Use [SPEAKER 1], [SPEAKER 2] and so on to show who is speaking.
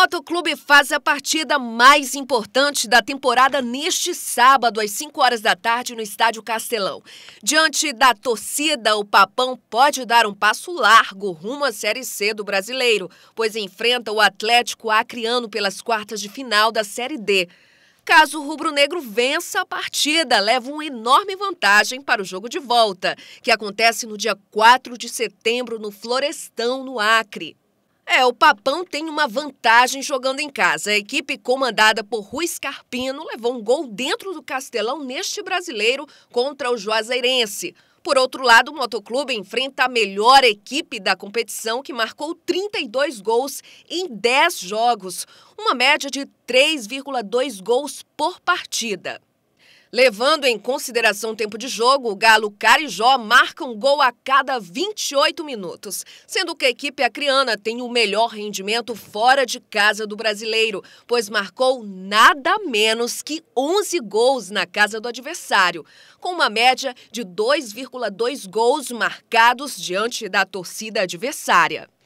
[SPEAKER 1] Motoclube faz a partida mais importante da temporada neste sábado, às 5 horas da tarde, no Estádio Castelão. Diante da torcida, o Papão pode dar um passo largo rumo à Série C do brasileiro, pois enfrenta o Atlético Acreano pelas quartas de final da Série D. Caso o rubro-negro vença a partida, leva uma enorme vantagem para o jogo de volta, que acontece no dia 4 de setembro no Florestão, no Acre. É, o Papão tem uma vantagem jogando em casa. A equipe comandada por Rui Scarpino levou um gol dentro do Castelão neste brasileiro contra o Juazeirense. Por outro lado, o motoclube enfrenta a melhor equipe da competição, que marcou 32 gols em 10 jogos, uma média de 3,2 gols por partida. Levando em consideração o tempo de jogo, o Galo Carijó marca um gol a cada 28 minutos, sendo que a equipe acriana tem o melhor rendimento fora de casa do brasileiro, pois marcou nada menos que 11 gols na casa do adversário, com uma média de 2,2 gols marcados diante da torcida adversária.